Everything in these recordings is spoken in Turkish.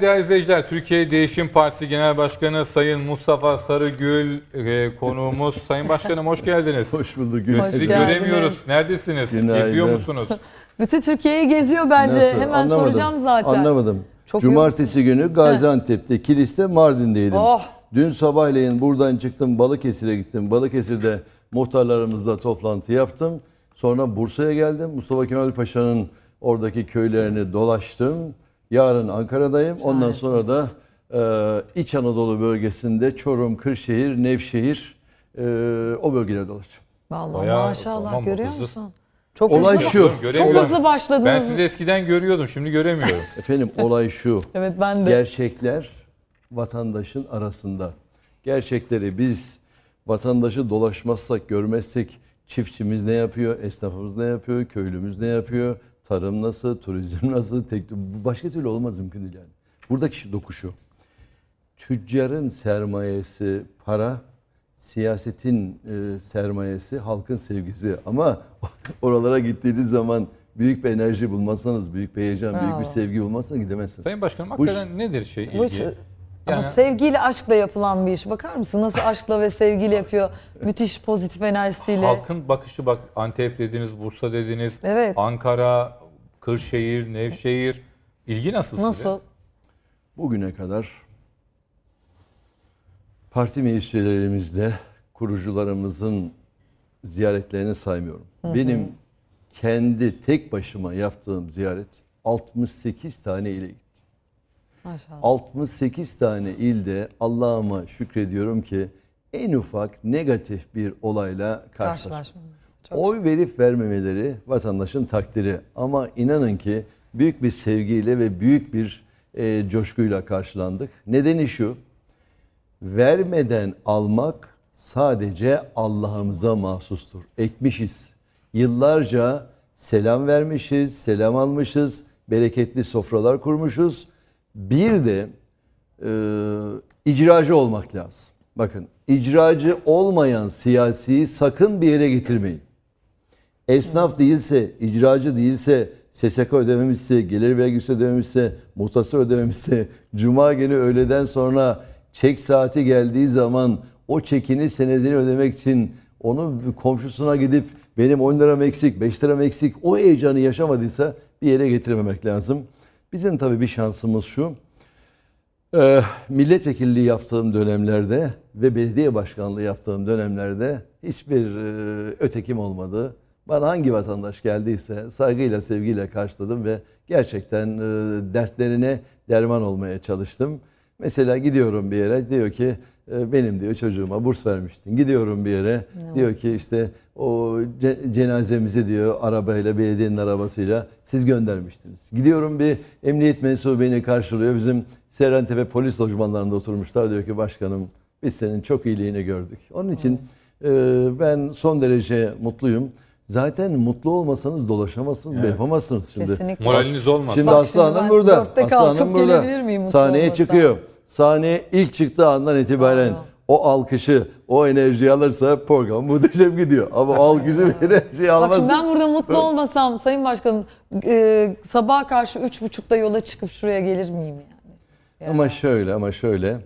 Değerli izleyiciler, Türkiye Değişim Partisi Genel Başkanı Sayın Mustafa Sarıgül e, konuğumuz. Sayın Başkanım hoş geldiniz. Hoş bulduk. Gülsün. Sizi göremiyoruz. Neredesiniz? Günaydın. Geziyor musunuz? Bütün Türkiye'yi geziyor bence. Nasıl? Hemen Anlamadım. soracağım zaten. Anlamadım. Çok Cumartesi yoğun. günü Gaziantep'te, Kilis'te, Mardin'deydim. Oh. Dün sabahleyin buradan çıktım Balıkesir'e gittim. Balıkesir'de muhtarlarımızla toplantı yaptım. Sonra Bursa'ya geldim. Mustafa Kemal Paşa'nın oradaki köylerini dolaştım. Yarın Ankara'dayım. Şahesiniz. Ondan sonra da e, İç Anadolu bölgesinde Çorum, Kırşehir, Nevşehir e, o bölgelerde dolaşacağım. Vallahi Bayağı, maşallah tamam, görüyor hızlı. musun? Çok olay hızlı, şu. Çok hızlı başladınız. Ben sizi eskiden görüyordum, şimdi göremiyorum. Efendim olay şu. evet ben de. Gerçekler vatandaşın arasında. Gerçekleri biz vatandaşı dolaşmazsak, görmezsek çiftçimiz ne yapıyor, esnafımız ne yapıyor, köylümüz ne yapıyor, Tarım nasıl, turizm nasıl, tek, başka türlü olmaz mümkün değil yani. Buradaki dokuşu. Tüccarın sermayesi para, siyasetin e, sermayesi halkın sevgisi. Ama oralara gittiğiniz zaman büyük bir enerji bulmazsanız, büyük bir heyecan, Bravo. büyük bir sevgi bulmazsanız gidemezsiniz. Sayın Başkanım hakikaten bu, nedir şey ilgi? Bu, yani... Ama sevgiyle aşkla yapılan bir iş. Bakar mısın nasıl aşkla ve sevgiyle yapıyor? Müthiş pozitif enerjisiyle. Halkın bakışı bak Antep dediniz, Bursa dediniz, evet. Ankara, Kırşehir, Nevşehir. İlgi nasıl, nasıl? size? Nasıl? Bugüne kadar parti meclis üyelerimizde kurucularımızın ziyaretlerini saymıyorum. Hı hı. Benim kendi tek başıma yaptığım ziyaret 68 tane ile gittim. Maşallah. 68 tane ilde Allah'ıma şükrediyorum ki en ufak negatif bir olayla karşılaşmadım. Oy verip vermemeleri vatandaşın takdiri. Ama inanın ki büyük bir sevgiyle ve büyük bir e, coşkuyla karşılandık. Nedeni şu, vermeden almak sadece Allah'ımıza mahsustur. Ekmişiz. Yıllarca selam vermişiz, selam almışız, bereketli sofralar kurmuşuz. Bir de e, icracı olmak lazım. Bakın icracı olmayan siyasiyi sakın bir yere getirmeyin. Esnaf değilse, icracı değilse, SSK ödememişse, gelir vergisi ödememişse, muhtasır ödememişse, cuma günü öğleden sonra çek saati geldiği zaman o çekini senedini ödemek için onun komşusuna gidip benim 10 lira eksik, 5 lira eksik o heyecanı yaşamadıysa bir yere getirmemek lazım. Bizim tabii bir şansımız şu. Ee, milletvekilliği yaptığım dönemlerde ve belediye başkanlığı yaptığım dönemlerde hiçbir e, ötekim olmadı. Bana hangi vatandaş geldiyse saygıyla, sevgiyle karşıladım ve gerçekten e, dertlerine derman olmaya çalıştım. Mesela gidiyorum bir yere diyor ki e, benim diyor çocuğuma burs vermiştin. Gidiyorum bir yere ne diyor var? ki işte o ce cenazemizi diyor arabayla belediyenin arabasıyla siz göndermiştiniz. Gidiyorum bir emniyet mensubu beni karşılıyor. Bizim Seyrantepe polis lojmanlarında oturmuşlar diyor ki başkanım biz senin çok iyiliğini gördük. Onun için e, ben son derece mutluyum. Zaten mutlu olmasanız dolaşamazsınız evet. yapamazsınız şimdi. Kesinlikle. Moraliniz olmaz. Şimdi Bak, Aslı şimdi Hanım burada. Aslı Hanım burada. Sahneye olmasam? çıkıyor. Sahneye ilk çıktığı andan itibaren Doğru. o alkışı, o enerjiyi alırsa program muhteşem gidiyor. Ama alkışı ve enerjiyi almaz. Bakın ben burada mutlu olmasam Sayın Başkanım e, sabaha karşı üç buçukta yola çıkıp şuraya gelir miyim yani? yani. Ama şöyle ama şöyle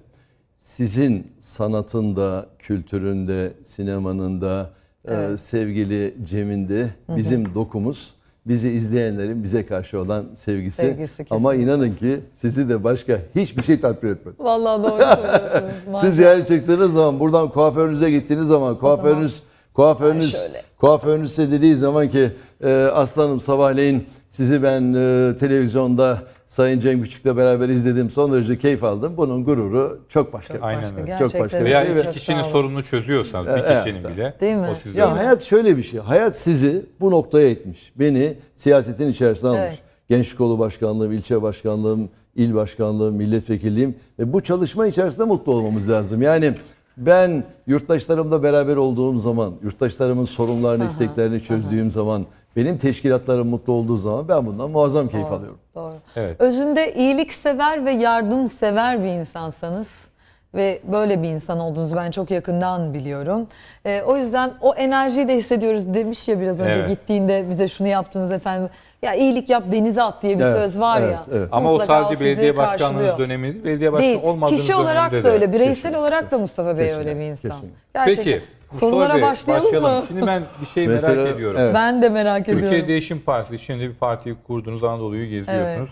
sizin sanatında, kültüründe, sinemanında, ee, evet. sevgili Cemindi, bizim hı hı. dokumuz bizi izleyenlerin bize karşı olan sevgisi. sevgisi Ama inanın ki sizi de başka hiçbir şey tatmin etmez. Vallahi doğru söylüyorsunuz. Siz yani çıktığınız zaman buradan kuaförünüze gittiğiniz zaman kuaförünüz zaman, kuaförünüz kuaförünüz dediği zaman ki e, aslanım sabahleyin sizi ben e, televizyonda Sayın Cem Küçük'le beraber izlediğim Son derece keyif aldım. Bunun gururu çok başka. Çok Aynen başka. Gerçekten şey çok başka. Veya iki kişinin sorununu çözüyorsanız bir evet, kişinin bile. Değil mi? O sizde ya hayat şöyle bir şey. Hayat sizi bu noktaya etmiş. Beni siyasetin içerisine almış. Evet. Genç kolu başkanlığım, ilçe başkanlığım, il başkanlığım, milletvekilliğim. E bu çalışma içerisinde mutlu olmamız lazım. Yani ben yurttaşlarımla beraber olduğum zaman, yurttaşlarımın sorunlarını, aha, isteklerini çözdüğüm aha. zaman benim teşkilatlarım mutlu olduğu zaman ben bundan muazzam keyif doğru, alıyorum. Doğru. Evet. Özünde iyiliksever ve yardımsever bir insansanız ve böyle bir insan olduğunuzu ben çok yakından biliyorum. E, o yüzden o enerjiyi de hissediyoruz demiş ya biraz önce evet. gittiğinde bize şunu yaptınız efendim. Ya iyilik yap denize at diye bir evet, söz var evet, ya. Evet. Ama o sadece o belediye başkanlığınız dönemi belediye başkanı değil. Kişi olarak da öyle bireysel kesinlikle, olarak da Mustafa Bey kesinlikle, öyle bir insan. Kesinlikle. Gerçekten. Peki. Mustafa Sorulara başlayalım, başlayalım mı? Şimdi ben bir şey merak ediyorum. Evet. Ben de merak Türkiye ediyorum. Türkiye Değişim Partisi şimdi bir partiyi kurdunuz Anadolu'yu geziyorsunuz.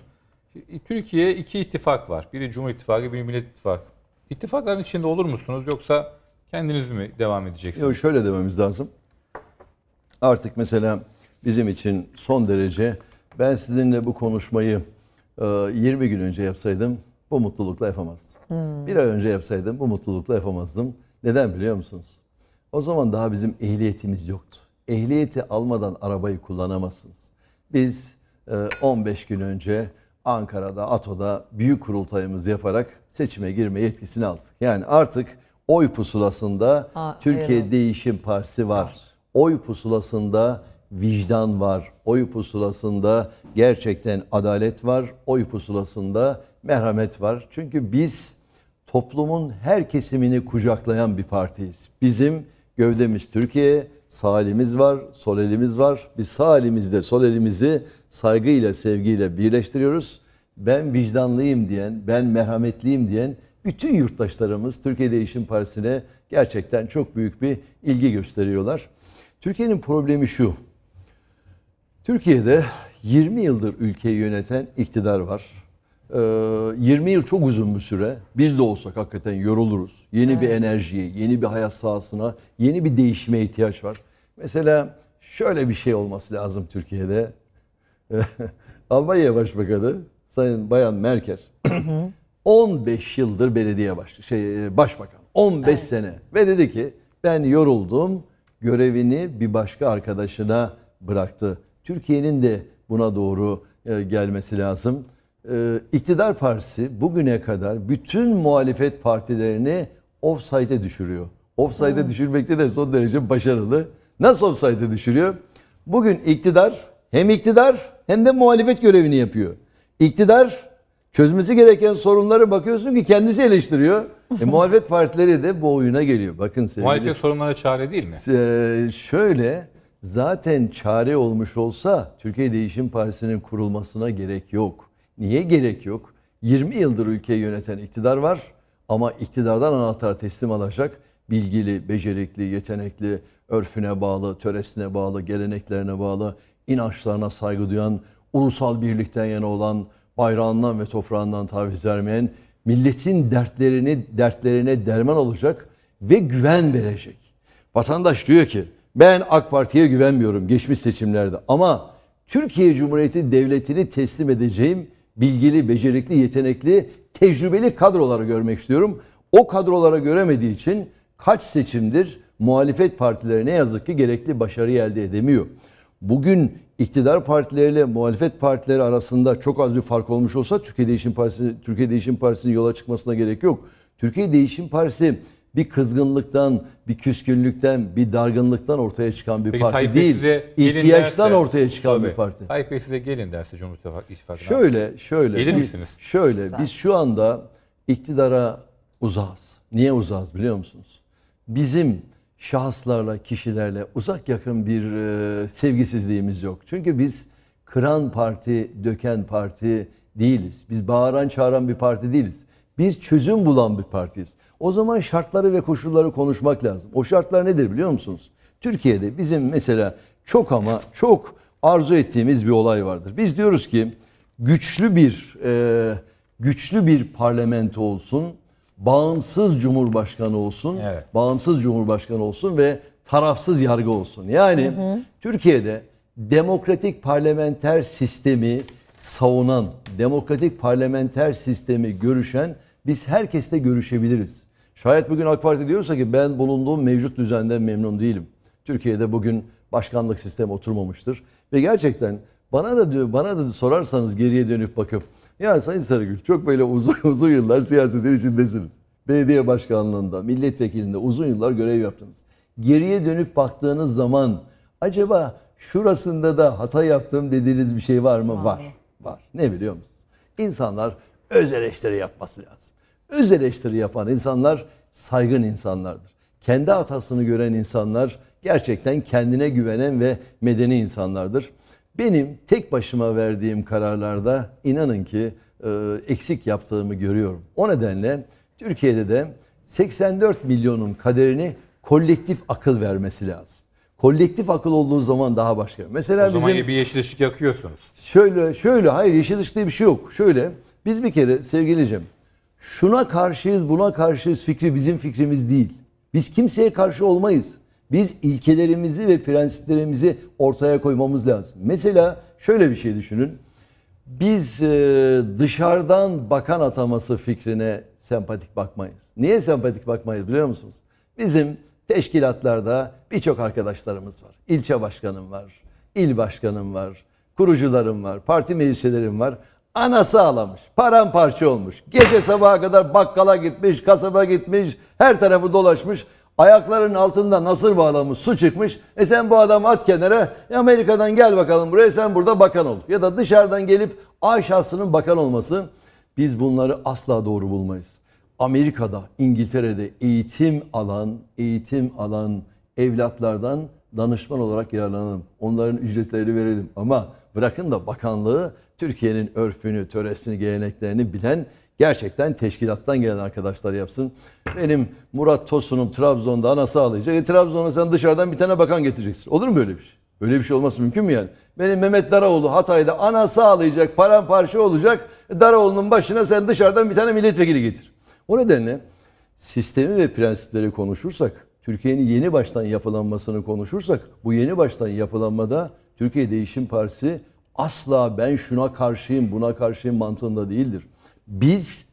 Evet. Türkiye'ye iki ittifak var. Biri Cumhur İttifakı, biri Millet İttifakı. İttifakların içinde olur musunuz yoksa kendiniz mi devam edeceksiniz? Yok şöyle dememiz lazım. Artık mesela bizim için son derece ben sizinle bu konuşmayı 20 e, gün önce yapsaydım bu mutlulukla yapamazdım. Hmm. Bir ay önce yapsaydım bu mutlulukla yapamazdım. Neden biliyor musunuz? O zaman daha bizim ehliyetimiz yoktu. Ehliyeti almadan arabayı kullanamazsınız. Biz 15 e, gün önce Ankara'da, ATO'da büyük kurultayımız yaparak seçime girme yetkisini aldık. Yani artık oy pusulasında ha, Türkiye evet. Değişim Partisi var. var. Oy pusulasında vicdan var. Oy pusulasında gerçekten adalet var. Oy pusulasında merhamet var. Çünkü biz toplumun her kesimini kucaklayan bir partiyiz. Bizim Gövdemiz Türkiye, sağ elimiz var, sol elimiz var. Biz sağ elimizle sol elimizi saygıyla, sevgiyle birleştiriyoruz. Ben vicdanlıyım diyen, ben merhametliyim diyen bütün yurttaşlarımız Türkiye Değişim Partisi'ne gerçekten çok büyük bir ilgi gösteriyorlar. Türkiye'nin problemi şu. Türkiye'de 20 yıldır ülkeyi yöneten iktidar var 20 ee, yıl çok uzun bir süre. Biz de olsak hakikaten yoruluruz. Yeni evet. bir enerjiye, yeni bir hayat sahasına, yeni bir değişime ihtiyaç var. Mesela şöyle bir şey olması lazım Türkiye'de. Almanya Başbakanı Sayın Bayan Merkel 15 yıldır belediye baş, şey, e, başbakan. 15 evet. sene. Ve dedi ki ben yoruldum. Görevini bir başka arkadaşına bıraktı. Türkiye'nin de buna doğru e, gelmesi lazım e, iktidar partisi bugüne kadar bütün muhalefet partilerini offside'e düşürüyor. Offside'e hmm. düşürmekte de son derece başarılı. Nasıl offside'e düşürüyor? Bugün iktidar hem iktidar hem de muhalefet görevini yapıyor. İktidar çözmesi gereken sorunları bakıyorsun ki kendisi eleştiriyor. E, muhalefet partileri de bu oyuna geliyor. Bakın sevgili, Muhalefet sorunlara çare değil mi? E, şöyle zaten çare olmuş olsa Türkiye Değişim Partisi'nin kurulmasına gerek yok. Niye gerek yok? 20 yıldır ülkeyi yöneten iktidar var ama iktidardan anahtar teslim alacak bilgili, becerikli, yetenekli, örfüne bağlı, töresine bağlı, geleneklerine bağlı, inançlarına saygı duyan, ulusal birlikten yana olan, bayrağından ve toprağından taviz vermeyen, milletin dertlerini dertlerine derman olacak ve güven verecek. Vatandaş diyor ki ben AK Parti'ye güvenmiyorum geçmiş seçimlerde ama Türkiye Cumhuriyeti Devleti'ni teslim edeceğim bilgili, becerikli, yetenekli, tecrübeli kadroları görmek istiyorum. O kadrolara göremediği için kaç seçimdir muhalefet partileri ne yazık ki gerekli başarıyı elde edemiyor. Bugün iktidar partileriyle muhalefet partileri arasında çok az bir fark olmuş olsa Türkiye Değişim Partisi Türkiye Değişim Partisi'nin yola çıkmasına gerek yok. Türkiye Değişim Partisi bir kızgınlıktan, bir küskünlükten, bir dargınlıktan ortaya çıkan bir Peki, parti Tayyip değil. Size ihtiyaçtan derse, ortaya çıkan tabii, bir parti. Tayyip Bey size gelin derse Cumhur İttifakı'na. Şöyle, şöyle. Gelir biz, misiniz? Şöyle, biz şu anda iktidara uzağız. Niye uzağız biliyor musunuz? Bizim şahıslarla, kişilerle uzak yakın bir e, sevgisizliğimiz yok. Çünkü biz kıran parti, döken parti değiliz. Biz bağıran çağıran bir parti değiliz. Biz çözüm bulan bir partiyiz. O zaman şartları ve koşulları konuşmak lazım. O şartlar nedir biliyor musunuz? Türkiye'de bizim mesela çok ama çok arzu ettiğimiz bir olay vardır. Biz diyoruz ki güçlü bir e, güçlü bir parlamento olsun, bağımsız cumhurbaşkanı olsun, evet. bağımsız cumhurbaşkanı olsun ve tarafsız yargı olsun. Yani hı hı. Türkiye'de demokratik parlamenter sistemi savunan, demokratik parlamenter sistemi görüşen biz herkesle görüşebiliriz. Şayet bugün AK Parti diyorsa ki ben bulunduğum mevcut düzenden memnun değilim. Türkiye'de bugün başkanlık sistemi oturmamıştır ve gerçekten bana da diyor bana da sorarsanız geriye dönüp bakıp ya Sayın Sarıgül çok böyle uzun uzun yıllar siyasetin içindesiniz. Belediye başkanlığında, milletvekilinde uzun yıllar görev yaptınız. Geriye dönüp baktığınız zaman acaba şurasında da hata yaptım dediğiniz bir şey var mı? Var. var var. Ne biliyor musunuz? İnsanlar öz eleştiri yapması lazım. Öz eleştiri yapan insanlar saygın insanlardır. Kendi hatasını gören insanlar gerçekten kendine güvenen ve medeni insanlardır. Benim tek başıma verdiğim kararlarda inanın ki e, eksik yaptığımı görüyorum. O nedenle Türkiye'de de 84 milyonun kaderini kolektif akıl vermesi lazım. Kolektif akıl olduğu zaman daha başka. Mesela o bizim, zaman bir yeşil ışık yakıyorsunuz. Şöyle, şöyle hayır yeşil ışık diye bir şey yok. Şöyle biz bir kere sevgilicim şuna karşıyız buna karşıyız fikri bizim fikrimiz değil. Biz kimseye karşı olmayız. Biz ilkelerimizi ve prensiplerimizi ortaya koymamız lazım. Mesela şöyle bir şey düşünün. Biz e, dışarıdan bakan ataması fikrine sempatik bakmayız. Niye sempatik bakmayız biliyor musunuz? Bizim Teşkilatlarda birçok arkadaşlarımız var. İlçe başkanım var, il başkanım var, kurucularım var, parti meclislerim var. Anası ağlamış, paramparça olmuş. Gece sabaha kadar bakkala gitmiş, kasaba gitmiş, her tarafı dolaşmış. Ayaklarının altında nasır bağlamış, su çıkmış. E sen bu adamı at kenara, Amerika'dan gel bakalım buraya, sen burada bakan ol. Ya da dışarıdan gelip A bakan olması, biz bunları asla doğru bulmayız. Amerika'da, İngiltere'de eğitim alan, eğitim alan evlatlardan danışman olarak yararlanalım. Onların ücretlerini verelim ama bırakın da bakanlığı Türkiye'nin örfünü, töresini, geleneklerini bilen gerçekten teşkilattan gelen arkadaşlar yapsın. Benim Murat Tosun'um Trabzon'da anası ağlayacak. E, Trabzon'a sen dışarıdan bir tane bakan getireceksin. Olur mu böyle bir şey? Böyle bir şey olması mümkün mü yani? Benim Mehmet Daraoğlu Hatay'da anası ağlayacak, paramparça olacak. E, Daraoğlu'nun başına sen dışarıdan bir tane milletvekili getir. O nedenle sistemi ve prensipleri konuşursak, Türkiye'nin yeni baştan yapılanmasını konuşursak, bu yeni baştan yapılanmada Türkiye Değişim Partisi asla ben şuna karşıyım, buna karşıyım mantığında değildir. Biz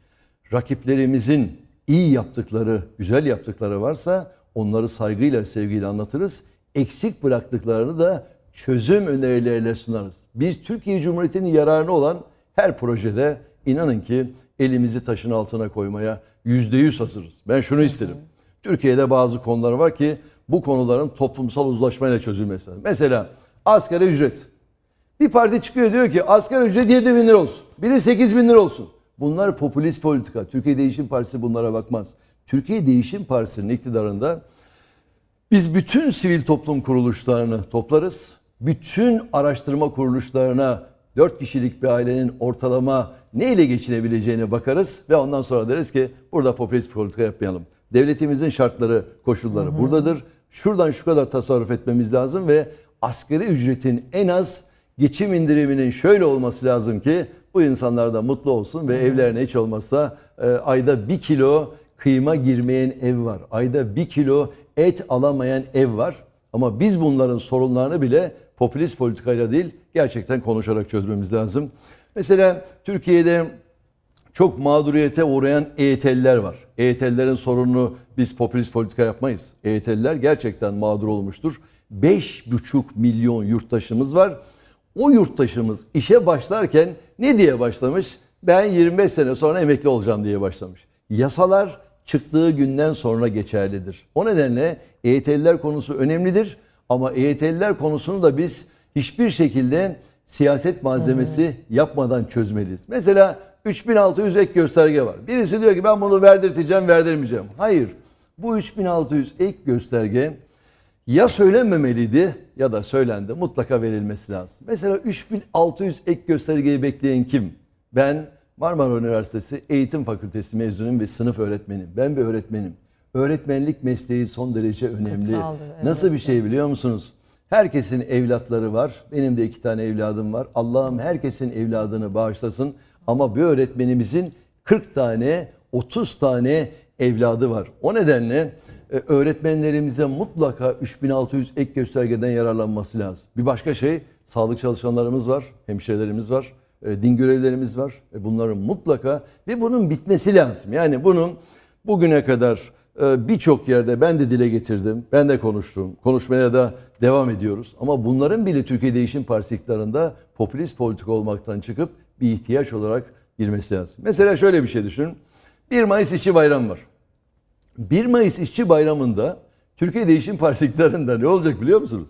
rakiplerimizin iyi yaptıkları, güzel yaptıkları varsa onları saygıyla, sevgiyle anlatırız. Eksik bıraktıklarını da çözüm önerileriyle sunarız. Biz Türkiye Cumhuriyeti'nin yararına olan her projede inanın ki elimizi taşın altına koymaya yüzde yüz hazırız. Ben şunu isterim. Türkiye'de bazı konular var ki bu konuların toplumsal uzlaşmayla çözülmesi lazım. Mesela asgari ücret. Bir parti çıkıyor diyor ki asgari ücret 7 bin lira olsun. Biri 8 bin lira olsun. Bunlar popülist politika. Türkiye Değişim Partisi bunlara bakmaz. Türkiye Değişim Partisi'nin iktidarında biz bütün sivil toplum kuruluşlarını toplarız. Bütün araştırma kuruluşlarına 4 kişilik bir ailenin ortalama ne ile geçinebileceğine bakarız ve ondan sonra deriz ki burada popülist politika yapmayalım. Devletimizin şartları, koşulları hı hı. buradadır. Şuradan şu kadar tasarruf etmemiz lazım ve askeri ücretin en az geçim indiriminin şöyle olması lazım ki bu insanlar da mutlu olsun ve hı hı. evlerine hiç olmazsa e, ayda bir kilo kıyma girmeyen ev var. Ayda bir kilo et alamayan ev var. Ama biz bunların sorunlarını bile popülist politikayla değil gerçekten konuşarak çözmemiz lazım. Mesela Türkiye'de çok mağduriyete uğrayan EYT'liler var. EYT'lilerin sorununu biz popülist politika yapmayız. EYT'liler gerçekten mağdur olmuştur. 5,5 milyon yurttaşımız var. O yurttaşımız işe başlarken ne diye başlamış? Ben 25 sene sonra emekli olacağım diye başlamış. Yasalar çıktığı günden sonra geçerlidir. O nedenle EYT'liler konusu önemlidir. Ama EYT'liler konusunu da biz hiçbir şekilde siyaset malzemesi hmm. yapmadan çözmeliyiz. Mesela 3600 ek gösterge var. Birisi diyor ki ben bunu verdirteceğim, verdirmeyeceğim. Hayır. Bu 3600 ek gösterge ya söylenmemeliydi ya da söylendi. Mutlaka verilmesi lazım. Mesela 3600 ek göstergeyi bekleyen kim? Ben Marmara Üniversitesi Eğitim Fakültesi mezunuyum ve sınıf öğretmenim. Ben bir öğretmenim öğretmenlik mesleği son derece önemli. Kutsaldır, evet. Nasıl bir şey biliyor musunuz? Herkesin evlatları var. Benim de iki tane evladım var. Allah'ım herkesin evladını bağışlasın. Ama bir öğretmenimizin 40 tane, 30 tane evladı var. O nedenle e, öğretmenlerimize mutlaka 3600 ek göstergeden yararlanması lazım. Bir başka şey sağlık çalışanlarımız var, hemşirelerimiz var, e, din görevlerimiz var. E, bunların mutlaka ve bunun bitmesi lazım. Yani bunun bugüne kadar ee, birçok yerde ben de dile getirdim, ben de konuştum. Konuşmaya da devam ediyoruz. Ama bunların bile Türkiye Değişim Partisi iktidarında popülist politika olmaktan çıkıp bir ihtiyaç olarak girmesi lazım. Mesela şöyle bir şey düşünün. 1 Mayıs İşçi Bayramı var. 1 Mayıs İşçi Bayramı'nda Türkiye Değişim Partisi iktidarında ne olacak biliyor musunuz?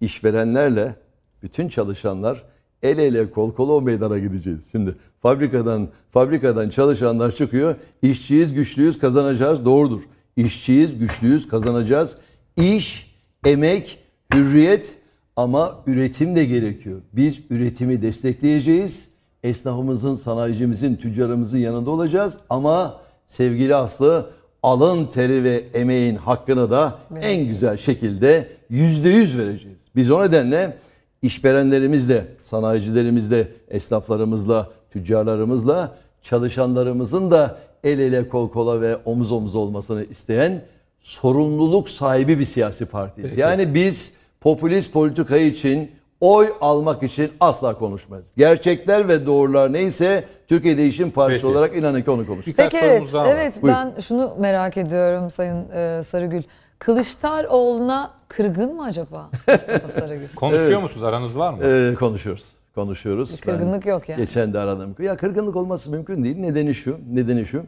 İşverenlerle bütün çalışanlar el ele kol kola o meydana gideceğiz. Şimdi fabrikadan fabrikadan çalışanlar çıkıyor. İşçiyiz, güçlüyüz, kazanacağız doğrudur. İşçiyiz, güçlüyüz, kazanacağız. İş, emek, hürriyet ama üretim de gerekiyor. Biz üretimi destekleyeceğiz. Esnafımızın, sanayicimizin, tüccarımızın yanında olacağız. Ama sevgili Aslı alın teri ve emeğin hakkını da en güzel şekilde yüzde yüz vereceğiz. Biz o nedenle işverenlerimizle, sanayicilerimizle, esnaflarımızla, tüccarlarımızla çalışanlarımızın da el ele kol kola ve omuz omuz olmasını isteyen sorumluluk sahibi bir siyasi partiyiz. Peki. Yani biz popülist politika için oy almak için asla konuşmaz. Gerçekler ve doğrular neyse Türkiye Değişim Partisi Peki. olarak inanın ki onu konuşuyoruz. Peki evet, evet ben şunu merak ediyorum Sayın e, Sarıgül. Kılıçdaroğlu'na kırgın mı acaba Mustafa Sarıgül? Konuşuyor evet. musunuz? Aranız var mı? Ee, konuşuyoruz konuşuyoruz. Kırgınlık ben yok yani. Geçen de aradım. Ya kırgınlık olması mümkün değil. Nedeni şu, nedeni şu.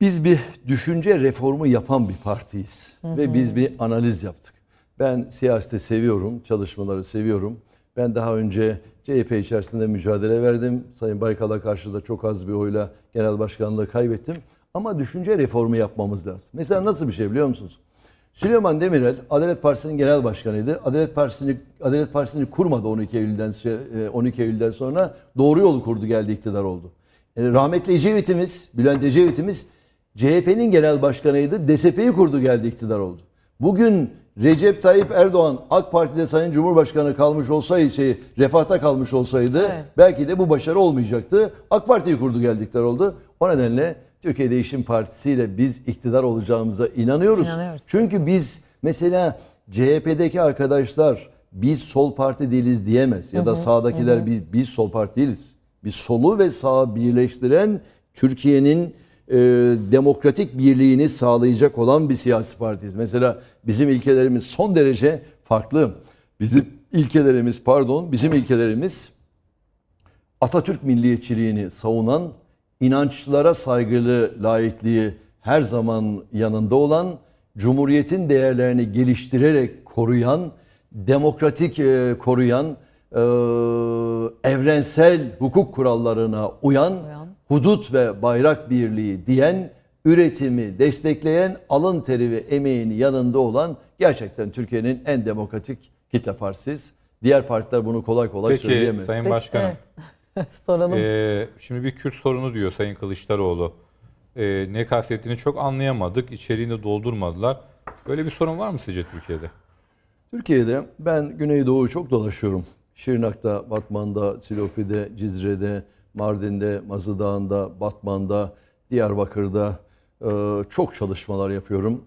Biz bir düşünce reformu yapan bir partiyiz. Hı hı. Ve biz bir analiz yaptık. Ben siyaseti seviyorum, çalışmaları seviyorum. Ben daha önce CHP içerisinde mücadele verdim. Sayın Baykal'a karşı da çok az bir oyla genel başkanlığı kaybettim. Ama düşünce reformu yapmamız lazım. Mesela nasıl bir şey biliyor musunuz? Süleyman Demirel Adalet Partisi'nin genel başkanıydı. Adalet Partisi'ni Adalet Partisi'ni kurmadı 12 Eylül'den 12 e, Eylül'den sonra doğru yolu kurdu geldi iktidar oldu. E, rahmetli Ecevit'imiz, Bülent Ecevit'imiz CHP'nin genel başkanıydı. DSP'yi kurdu geldi iktidar oldu. Bugün Recep Tayyip Erdoğan AK Parti'de Sayın Cumhurbaşkanı kalmış olsaydı, şey, refahta kalmış olsaydı evet. belki de bu başarı olmayacaktı. AK Parti'yi kurdu geldikler oldu. O nedenle Türkiye Değişim Partisi ile biz iktidar olacağımıza inanıyoruz. İnanıyoruz. Çünkü biz mesela CHP'deki arkadaşlar biz sol parti değiliz diyemez. Ya da sağdakiler Biz, biz sol parti değiliz. Biz solu ve sağı birleştiren Türkiye'nin e, demokratik birliğini sağlayacak olan bir siyasi partiyiz. Mesela bizim ilkelerimiz son derece farklı. Bizim ilkelerimiz pardon bizim ilkelerimiz Atatürk milliyetçiliğini savunan inançlara saygılı laikliği her zaman yanında olan, cumhuriyetin değerlerini geliştirerek koruyan, demokratik e, koruyan, e, evrensel hukuk kurallarına uyan, uyan, hudut ve bayrak birliği diyen, üretimi destekleyen, alın teri ve emeğini yanında olan gerçekten Türkiye'nin en demokratik kitle partisiz. Diğer partiler bunu kolay kolay Peki, söyleyemez. Sayın Başkanım. Peki, evet. Soralım. Ee, şimdi bir Kürt sorunu diyor Sayın Kılıçdaroğlu. Ee, ne kastettiğini çok anlayamadık. İçeriğini doldurmadılar. Böyle bir sorun var mı sizce Türkiye'de? Türkiye'de ben Güneydoğu'yu çok dolaşıyorum. Şırnak'ta, Batman'da, Silopi'de, Cizre'de, Mardin'de, Mazı Dağı'nda, Batman'da, Diyarbakır'da e, çok çalışmalar yapıyorum.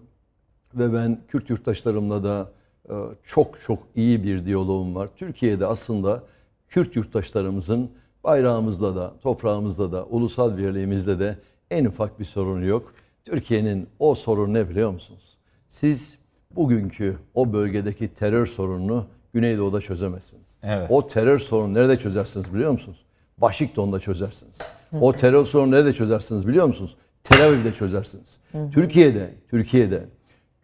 Ve ben Kürt yurttaşlarımla da e, çok çok iyi bir diyaloğum var. Türkiye'de aslında Kürt yurttaşlarımızın bayrağımızda da, toprağımızda da, ulusal birliğimizde de en ufak bir sorunu yok. Türkiye'nin o sorunu ne biliyor musunuz? Siz bugünkü o bölgedeki terör sorununu Güneydoğu'da çözemezsiniz. Evet. O terör sorunu nerede çözersiniz biliyor musunuz? Washington'da çözersiniz. O terör sorunu nerede çözersiniz biliyor musunuz? Tel Aviv'de çözersiniz. Türkiye'de, Türkiye'de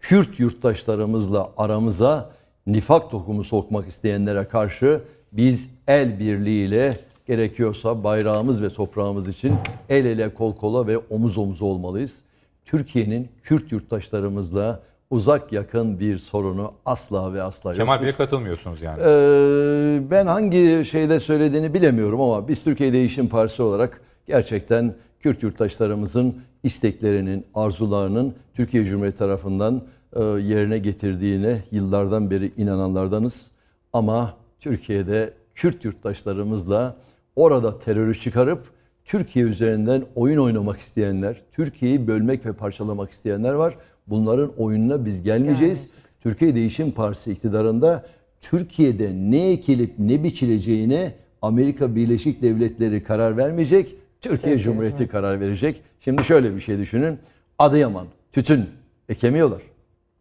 Kürt yurttaşlarımızla aramıza nifak tokumu sokmak isteyenlere karşı biz el birliğiyle Gerekiyorsa bayrağımız ve toprağımız için el ele kol kola ve omuz omuza olmalıyız. Türkiye'nin Kürt yurttaşlarımızla uzak yakın bir sorunu asla ve asla yok. Kemal Bey'e katılmıyorsunuz yani. Ee, ben hangi şeyde söylediğini bilemiyorum ama biz Türkiye Değişim Partisi olarak gerçekten Kürt yurttaşlarımızın isteklerinin, arzularının Türkiye Cumhuriyeti tarafından e, yerine getirdiğine yıllardan beri inananlardanız. Ama Türkiye'de Kürt yurttaşlarımızla orada terörü çıkarıp Türkiye üzerinden oyun oynamak isteyenler, Türkiye'yi bölmek ve parçalamak isteyenler var. Bunların oyununa biz gelmeyeceğiz. Gelmeyecek. Türkiye Değişim Partisi iktidarında Türkiye'de ne ekilip ne biçileceğine Amerika Birleşik Devletleri karar vermeyecek. Türkiye Cumhuriyeti karar verecek. Şimdi şöyle bir şey düşünün. Adıyaman tütün ekemiyorlar.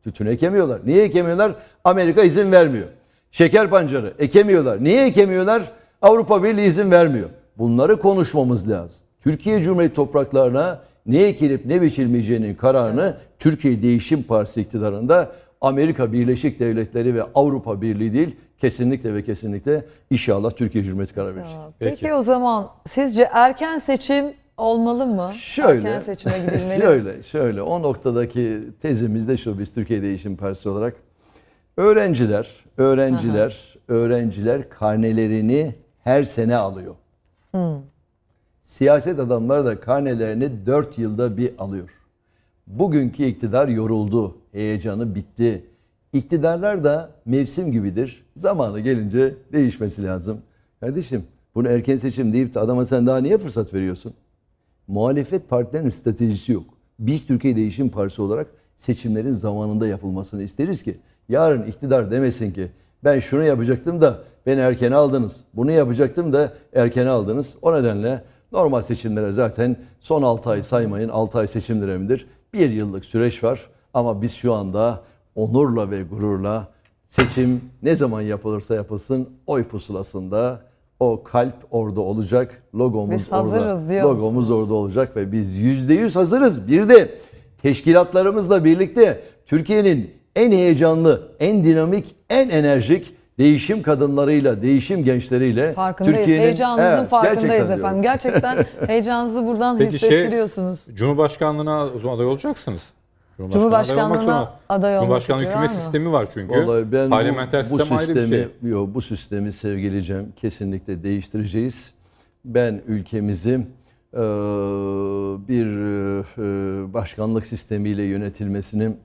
Tütün ekemiyorlar. Niye ekemiyorlar? Amerika izin vermiyor. Şeker pancarı ekemiyorlar. Niye ekemiyorlar? Avrupa Birliği izin vermiyor. Bunları konuşmamız lazım. Türkiye Cumhuriyeti topraklarına ne ekilip ne biçilmeyeceğinin kararını Türkiye Değişim Partisi iktidarında Amerika Birleşik Devletleri ve Avrupa Birliği değil kesinlikle ve kesinlikle inşallah Türkiye Cumhuriyeti karar verecek. Peki. Peki o zaman sizce erken seçim olmalı mı? Şöyle, erken seçime gidilmeli Şöyle, şöyle o noktadaki tezimiz de şu biz Türkiye Değişim Partisi olarak öğrenciler, öğrenciler, öğrenciler karnelerini her sene alıyor. Hmm. Siyaset adamları da karnelerini 4 yılda bir alıyor. Bugünkü iktidar yoruldu, heyecanı bitti. İktidarlar da mevsim gibidir. Zamanı gelince değişmesi lazım. Kardeşim bunu erken seçim deyip de adama sen daha niye fırsat veriyorsun? Muhalefet partilerin stratejisi yok. Biz Türkiye Değişim Partisi olarak seçimlerin zamanında yapılmasını isteriz ki yarın iktidar demesin ki ben şunu yapacaktım da Beni erken aldınız. Bunu yapacaktım da erken aldınız. O nedenle normal seçimlere zaten son 6 ay saymayın. 6 ay seçim dönemidir. Bir yıllık süreç var. Ama biz şu anda onurla ve gururla seçim ne zaman yapılırsa yapılsın oy pusulasında o kalp orada olacak. Logomuz biz orada. Diyor logomuz musunuz? orada olacak ve biz yüzde yüz hazırız. Bir de teşkilatlarımızla birlikte Türkiye'nin en heyecanlı, en dinamik, en enerjik değişim kadınlarıyla, değişim gençleriyle farkındayız. Türkiye'nin heyecanınızın evet, farkındayız efendim. Gerçekten heyecanınızı buradan Peki şey, hissettiriyorsunuz. Şey, Cumhurbaşkanlığına aday olacaksınız. Cumhurbaşkanlığına aday olmak, aday olmak Cumhurbaşkanlığı hükümet var sistemi var çünkü. Vallahi ben Parlamenter bu, bu sistem sistemi, ayrı bir şey. Yok, bu sistemi sevgileceğim, kesinlikle değiştireceğiz. Ben ülkemizi e, bir e, e, başkanlık sistemiyle yönetilmesini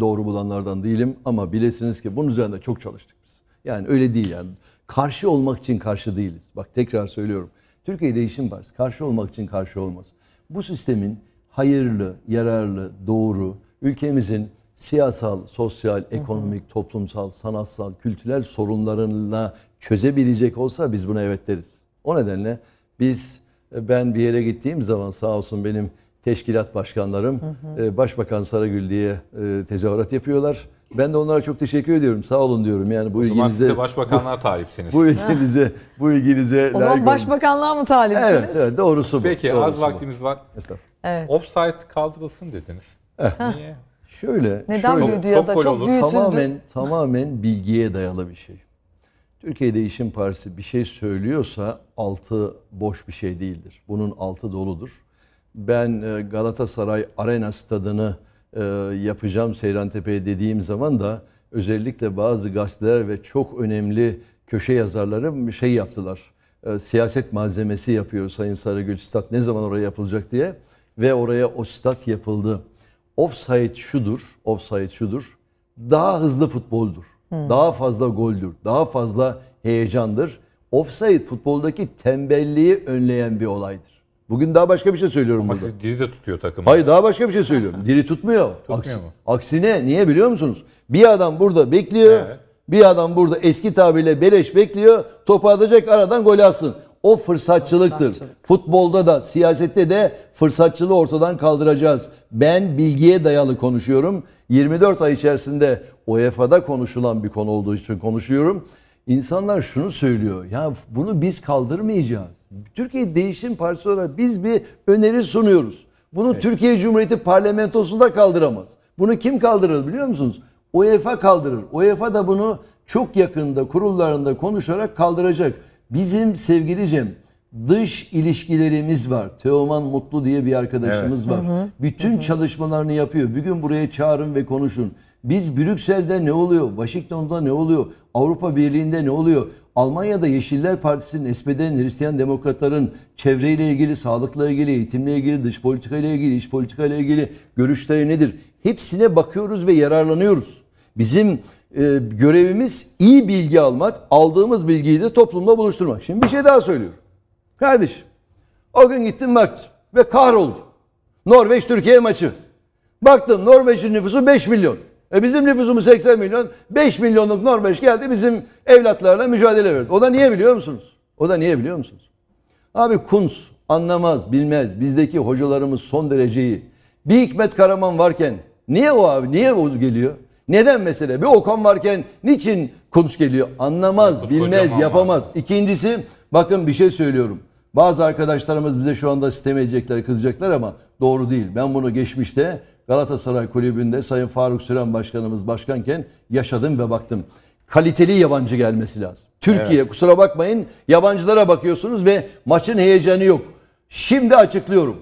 doğru bulanlardan değilim ama bilesiniz ki bunun üzerinde çok çalıştık. Yani öyle değil yani. Karşı olmak için karşı değiliz. Bak tekrar söylüyorum. Türkiye'de değişim var. Karşı olmak için karşı olmaz. Bu sistemin hayırlı, yararlı, doğru, ülkemizin siyasal, sosyal, ekonomik, toplumsal, sanatsal, kültürel sorunlarına çözebilecek olsa biz buna evet deriz. O nedenle biz e, ben bir yere gittiğim zaman sağ olsun benim teşkilat başkanlarım hı hı. E, başbakan Saragül diye e, tezahürat yapıyorlar. Ben de onlara çok teşekkür ediyorum. Sağ olun diyorum. Yani bu o ilginize başbakanlığa talipsiniz. Bu ilginize bu ilginize O zaman başbakanlığa mı talipsiniz? Evet, evet doğrusu bu. Peki doğrusu az bu. vaktimiz var. Estağfurullah. Evet. Offside kaldırılsın dediniz. Evet. Eh. Niye? Şöyle, Neden şöyle, büyüdü ya da çok, çok büyütüldü? Tamamen, tamamen bilgiye dayalı bir şey. Türkiye'de İşin Partisi bir şey söylüyorsa altı boş bir şey değildir. Bunun altı doludur. Ben e, Galatasaray Arena Stadı'nı e, yapacağım Seyrantepe'ye dediğim zaman da özellikle bazı gazeteler ve çok önemli köşe yazarları şey yaptılar. E, siyaset malzemesi yapıyor Sayın Sarıgül Stat ne zaman oraya yapılacak diye ve oraya o stat yapıldı. Offside şudur, offside şudur. Daha hızlı futboldur. Hmm. Daha fazla goldür. Daha fazla heyecandır. Offside futboldaki tembelliği önleyen bir olaydır. Bugün daha başka bir şey söylüyorum Ama burada. Ama diri de tutuyor takım. Hayır daha başka bir şey söylüyorum. Diri tutmuyor. tutmuyor Aksi, mu? Aksine niye biliyor musunuz? Bir adam burada bekliyor. Evet. Bir adam burada eski tabirle beleş bekliyor. Topu atacak aradan gol alsın. O fırsatçılıktır. Fırsatçılık. Futbolda da siyasette de fırsatçılığı ortadan kaldıracağız. Ben bilgiye dayalı konuşuyorum. 24 ay içerisinde UEFA'da konuşulan bir konu olduğu için konuşuyorum insanlar şunu söylüyor. Ya bunu biz kaldırmayacağız. Türkiye Değişim Partisi olarak biz bir öneri sunuyoruz. Bunu evet. Türkiye Cumhuriyeti parlamentosu da kaldıramaz. Bunu kim kaldırır biliyor musunuz? UEFA kaldırır. UEFA da bunu çok yakında kurullarında konuşarak kaldıracak. Bizim sevgili Cem dış ilişkilerimiz var. Teoman Mutlu diye bir arkadaşımız evet. var. Hı hı. Bütün hı hı. çalışmalarını yapıyor. Bir gün buraya çağırın ve konuşun. Biz Brüksel'de ne oluyor? Washington'da ne oluyor? Avrupa Birliği'nde ne oluyor? Almanya'da Yeşiller Partisi'nin SPD'nin Hristiyan Demokratların çevreyle ilgili, sağlıkla ilgili, eğitimle ilgili, dış politika ile ilgili, iç politika ile ilgili görüşleri nedir? Hepsine bakıyoruz ve yararlanıyoruz. Bizim e, görevimiz iyi bilgi almak, aldığımız bilgiyi de toplumda buluşturmak. Şimdi bir şey daha söylüyorum. Kardeş, o gün gittim baktım ve kahroldum. Norveç-Türkiye maçı. Baktım Norveç'in nüfusu 5 milyon. E bizim nüfusumuz 80 milyon. 5 milyonluk Norveç geldi bizim evlatlarla mücadele verdi. O da niye biliyor musunuz? O da niye biliyor musunuz? Abi Kunz anlamaz, bilmez. Bizdeki hocalarımız son dereceyi. Bir Hikmet Karaman varken niye o abi? Niye o geliyor? Neden mesele? Bir Okan varken niçin Kunz geliyor? Anlamaz, Aykut bilmez, yapamaz. Var. İkincisi bakın bir şey söylüyorum. Bazı arkadaşlarımız bize şu anda sistem edecekler, kızacaklar ama doğru değil. Ben bunu geçmişte Galatasaray Kulübü'nde Sayın Faruk Süren Başkanımız başkanken yaşadım ve baktım. Kaliteli yabancı gelmesi lazım. Türkiye evet. kusura bakmayın yabancılara bakıyorsunuz ve maçın heyecanı yok. Şimdi açıklıyorum.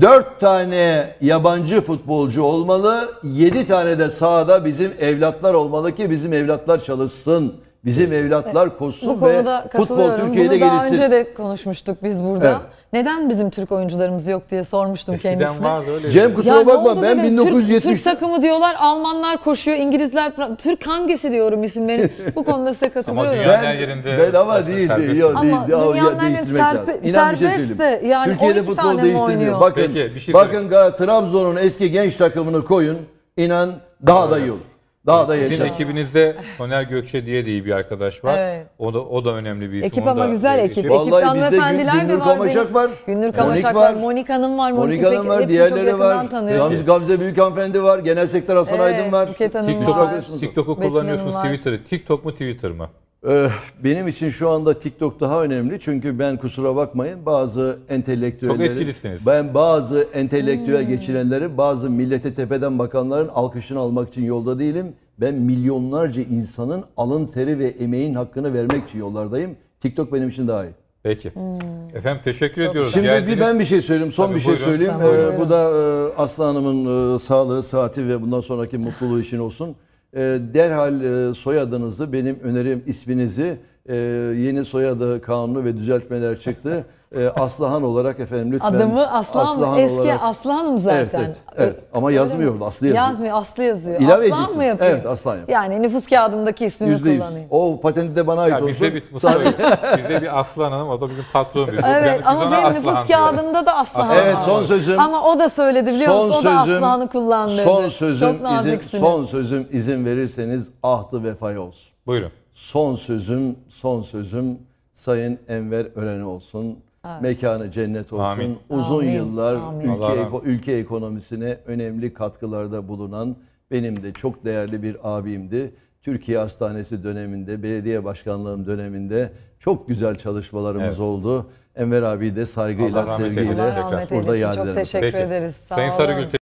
4 tane yabancı futbolcu olmalı, 7 tane de sahada bizim evlatlar olmalı ki bizim evlatlar çalışsın. Bizim evlatlar koşsun ve futbol Türkiye'de Bunu daha gelişsin. önce de konuşmuştuk biz burada. Evet. Neden bizim Türk oyuncularımız yok diye sormuştum Eskiden kendisine. vardı öyle. Cem kusura ya bakma ben 1970... Türk, Türk takımı diyorlar Almanlar koşuyor İngilizler falan. Türk hangisi diyorum isimlerini. Bu konuda size katılıyorum. Ama dünyanın her yerinde. Ben ama değil değil. Yok, değil dünyanın her yerinde serpe, şey serbest de yani Türkiye'de futbol oynuyor. Bakın, Peki, şey bakın Trabzon'un eski genç takımını koyun. İnan daha da iyi olur. Daha da Sizin ekibinizde Soner Gökçe diye de bir arkadaş var. Evet. O da o da önemli bir isim. Ekip ama da- güzel ekip. Ekip Vallahi bizde hanımefendiler Gündür var Kamaşak benim. var. Gündür Kamaşak var. var. Monik Hanım var. Monik Hanım var, diğerleri var. tanıyorum. Gamze, Gamze Büyük Hanımefendi var. Genel Sekreter Hasan Evet, Aydın var. Buket Hanım var. TikTok'u kullanıyorsunuz var. Twitter'ı. TikTok mu Twitter mı? Ee, benim için şu anda TikTok daha önemli çünkü ben kusura bakmayın bazı entelektüelleri... Ben bazı entelektüel hmm. geçirenleri, bazı millete tepeden bakanların alkışını almak için yolda değilim. Ben milyonlarca insanın alın teri ve emeğin hakkını vermek için yollardayım. TikTok benim için daha iyi. Peki. Hmm. Efendim teşekkür Çok ediyoruz. Şimdi Geldiniz. ben bir şey söyleyeyim. Son Tabii bir şey söyleyeyim. Tamam, ee, bu da e, Aslı Hanım'ın e, sağlığı, saati ve bundan sonraki mutluluğu için olsun. Ee, derhal e, soyadınızı benim önerim isminizi e, yeni soyadı kanunu ve düzeltmeler çıktı. E, Aslıhan olarak efendim lütfen. Adımı Aslan Aslıhan eski olarak... mı zaten. Evet, evet, evet. ama Öyle yazmıyor. Mi? Aslı yazıyor. Yazmıyor, Aslı yazıyor. İlave aslan edeceksiniz. mı yapıyor? Evet, Aslan yapıyor. Yani nüfus kağıdımdaki ismini %100. kullanıyor. O patenti de bana ait yani olsun. Bizde bir, bizde bir Aslan Hanım, o da bizim patron diyor. Evet, yani ama benim nüfus diyor. kağıdımda da Aslan Hanım. Evet, son sözüm. Ama o da söyledi biliyor musun? Son o da sözüm, Aslan'ı kullandı. Son sözüm, Çok izin, son sözüm izin verirseniz ahtı vefa olsun. Buyurun son sözüm, son sözüm Sayın Enver Ören olsun. Evet. Mekanı cennet olsun. Amin. Uzun Amin. yıllar Amin. Ülke, ülke ekonomisine önemli katkılarda bulunan benim de çok değerli bir abimdi. Türkiye Hastanesi döneminde, belediye başkanlığım döneminde çok güzel çalışmalarımız evet. oldu. Enver abi de saygıyla, sevgiyle burada yad Çok teşekkür Peki. ederiz. Sağ Sayın olun. Sarıgül